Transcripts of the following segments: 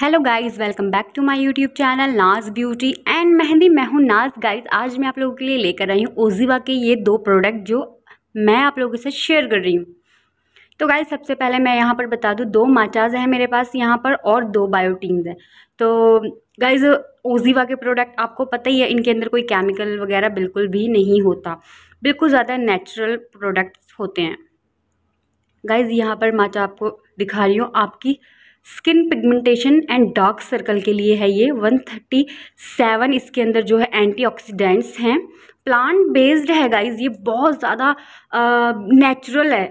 hello guys welcome back to my YouTube channel Naaz beauty and mehndi मैं हूँ नाज guys आज मैं आप लोगों के लिए लेकर आई हूँ ओजीवा के ये दो प्रोडक्ट जो मैं आप लोगों से शेयर कर रही हूँ तो गाइस सबसे पहले मैं यहाँ पर बता दूँ दो माचाज हैं मेरे पास यहाँ पर और दो बायोटीन्स हैं तो गाइज ओजीवा के प्रोडक्ट आपको पता ही है इनके अंदर कोई केमिकल वगैरह बिल्कुल भी नहीं होता बिल्कुल ज़्यादा नेचुरल प्रोडक्ट्स होते हैं गाइज़ यहाँ पर माचा आपको दिखा रही हूँ आपकी skin pigmentation and dark circle के लिए है ये 137 इसके अंदर जो है एंटीऑक्सीडेंट्स हैं प्लांट बेस्ड है गाइज ये बहुत ज़्यादा नेचुरल है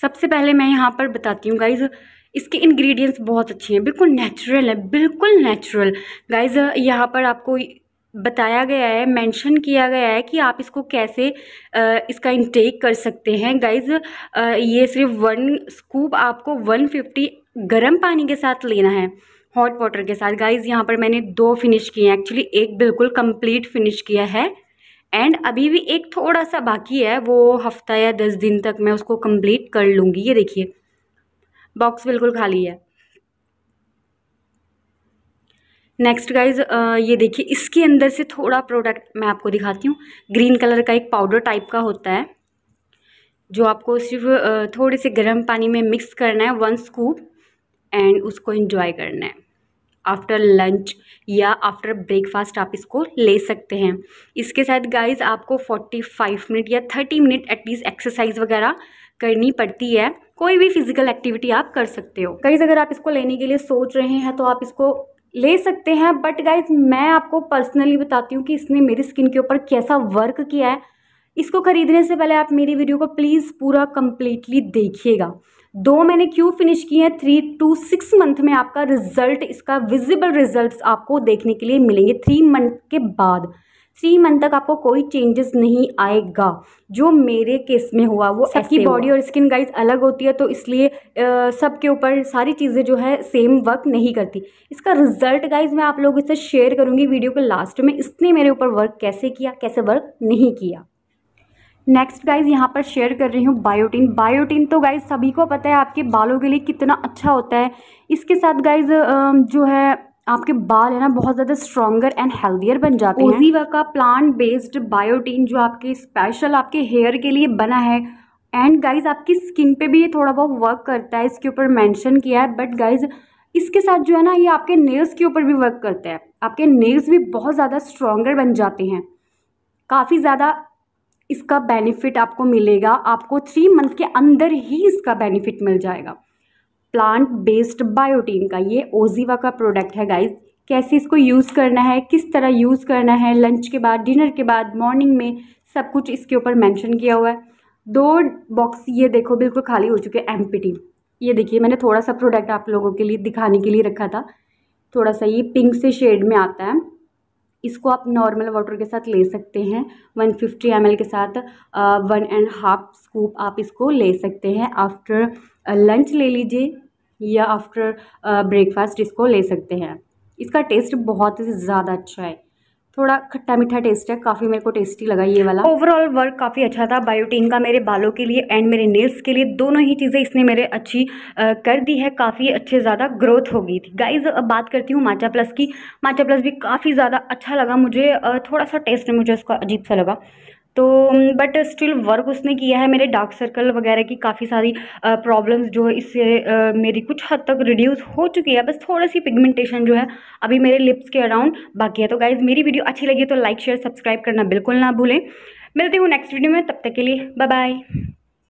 सबसे पहले मैं यहाँ पर बताती हूँ गाइज इसके इंग्रेडिएंट्स बहुत अच्छे हैं बिल्कुल नेचुरल है बिल्कुल नेचुरल गाइज यहाँ पर आपको बताया गया है मेंशन किया गया है कि आप इसको कैसे इसका इनटेक कर सकते हैं गाइज ये सिर्फ वन स्कूप आपको 150 गर्म पानी के साथ लेना है हॉट वाटर के साथ गाइज यहाँ पर मैंने दो फिनिश किए हैं एक्चुअली एक बिल्कुल कंप्लीट फिनिश किया है एंड अभी भी एक थोड़ा सा बाकी है वो हफ्ता या दस दिन तक मैं उसको कम्प्लीट कर लूँगी ये देखिए बॉक्स बिल्कुल खाली है नेक्स्ट गाइज ये देखिए इसके अंदर से थोड़ा प्रोडक्ट मैं आपको दिखाती हूँ ग्रीन कलर का एक पाउडर टाइप का होता है जो आपको सिर्फ थोड़े से गर्म पानी में मिक्स करना है वन स्कूप एंड उसको इन्जॉय करना है आफ्टर लंच या आफ्टर ब्रेकफास्ट आप इसको ले सकते हैं इसके साथ गाइज आपको 45 मिनट या 30 मिनट एटलीस्ट एक्सरसाइज वगैरह करनी पड़ती है कोई भी फिजिकल एक्टिविटी आप कर सकते हो गाइज अगर आप इसको लेने के लिए सोच रहे हैं तो आप इसको ले सकते हैं बट गाइज मैं आपको पर्सनली बताती हूँ कि इसने मेरी स्किन के ऊपर कैसा वर्क किया है इसको ख़रीदने से पहले आप मेरी वीडियो को प्लीज़ पूरा कम्प्लीटली देखिएगा दो मैंने क्यों फिनिश किए हैं थ्री टू सिक्स मंथ में आपका रिजल्ट इसका विजिबल रिजल्ट आपको देखने के लिए मिलेंगे थ्री मंथ के बाद थ्री मंथ तक आपको कोई चेंजेस नहीं आएगा जो मेरे केस में हुआ वो सबकी बॉडी और स्किन गाइज अलग होती है तो इसलिए सबके ऊपर सारी चीज़ें जो है सेम वर्क नहीं करती इसका रिजल्ट गाइज मैं आप लोगों से शेयर करूँगी वीडियो के लास्ट में इसने मेरे ऊपर वर्क कैसे किया कैसे वर्क नहीं किया नेक्स्ट गाइज यहाँ पर शेयर कर रही हूँ बायोटिन बायोटिन तो गाइज सभी को पता है आपके बालों के लिए कितना अच्छा होता है इसके साथ गाइज जो है आपके बाल है ना बहुत ज़्यादा स्ट्रॉगर एंड हेल्दियर बन जाते हैं ओजीवा का प्लांट बेस्ड बायोटीन जो आपके स्पेशल आपके हेयर के लिए बना है एंड गाइज आपकी स्किन पे भी ये थोड़ा बहुत वर्क करता है इसके ऊपर मेंशन किया है बट गाइज इसके साथ जो है ना ये आपके नेल्स के ऊपर भी वर्क करता है आपके नेल्स भी बहुत ज़्यादा स्ट्रोंगर बन जाते हैं काफ़ी ज़्यादा इसका बेनिफिट आपको मिलेगा आपको थ्री मंथ के अंदर ही इसका बेनिफिट मिल जाएगा प्लांट बेस्ड बायोटीन का ये ओजीवा का प्रोडक्ट है गाइज कैसे इसको यूज़ करना है किस तरह यूज़ करना है लंच के बाद डिनर के बाद मॉर्निंग में सब कुछ इसके ऊपर मेंशन किया हुआ है दो बॉक्स ये देखो बिल्कुल खाली हो चुके हैं एम ये देखिए मैंने थोड़ा सा प्रोडक्ट आप लोगों के लिए दिखाने के लिए रखा था थोड़ा सा ये पिंक से शेड में आता है इसको आप नॉर्मल वाटर के साथ ले सकते हैं 150 फिफ्टी के साथ वन एंड हाफ स्कूप आप इसको ले सकते हैं आफ्टर लंच uh, ले लीजिए या आफ्टर ब्रेकफास्ट इसको ले सकते हैं इसका टेस्ट बहुत ही ज़्यादा अच्छा है थोड़ा खट्टा मीठा टेस्ट है काफ़ी मेरे को टेस्टी लगा ये वाला ओवरऑल वर्क काफ़ी अच्छा था बायोटीन का मेरे बालों के लिए एंड मेरे नेल्स के लिए दोनों ही चीज़ें इसने मेरे अच्छी आ, कर दी है काफ़ी अच्छे ज़्यादा ग्रोथ हो गई थी गाइज अब बात करती हूँ माचा प्लस की माचा प्लस भी काफ़ी ज़्यादा अच्छा लगा मुझे थोड़ा सा टेस्ट मुझे उसका अजीब सा लगा तो बट स्टिल वर्क उसने किया है मेरे डार्क सर्कल वगैरह की काफ़ी सारी प्रॉब्लम्स जो है इससे मेरी कुछ हद तक रिड्यूस हो चुकी है बस थोड़ा सी पिगमेंटेशन जो है अभी मेरे लिप्स के अराउंड बाकी है तो गाइज मेरी वीडियो अच्छी लगी तो लाइक शेयर सब्सक्राइब करना बिल्कुल ना भूलें मिलती हूँ नेक्स्ट वीडियो में तब तक के लिए बाय बाय